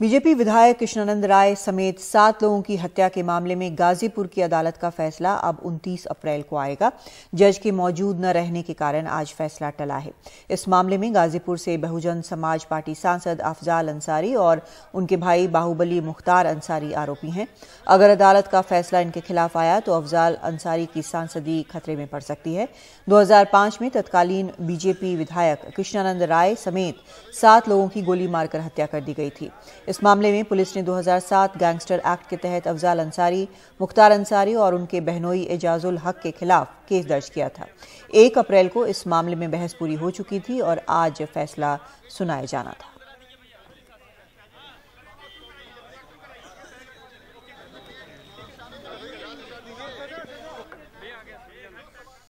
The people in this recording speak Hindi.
बीजेपी विधायक कृष्णानंद राय समेत सात लोगों की हत्या के मामले में गाजीपुर की अदालत का फैसला अब 29 अप्रैल को आएगा जज के मौजूद न रहने के कारण आज फैसला टला है इस मामले में गाजीपुर से बहुजन समाज पार्टी सांसद अफजाल अंसारी और उनके भाई बाहुबली मुख्तार अंसारी आरोपी हैं अगर अदालत का फैसला इनके खिलाफ आया तो अफजाल अंसारी की सांसदी खतरे में पड़ सकती है दो में तत्कालीन बीजेपी विधायक कृष्णानंद राय समेत सात लोगों की गोली मारकर हत्या कर दी गई थी इस मामले में पुलिस ने 2007 गैंगस्टर एक्ट के तहत अफजाल अंसारी मुख्तार अंसारी और उनके बहनोई एजाजुल हक के खिलाफ केस दर्ज किया था एक अप्रैल को इस मामले में बहस पूरी हो चुकी थी और आज फैसला सुनाया जाना था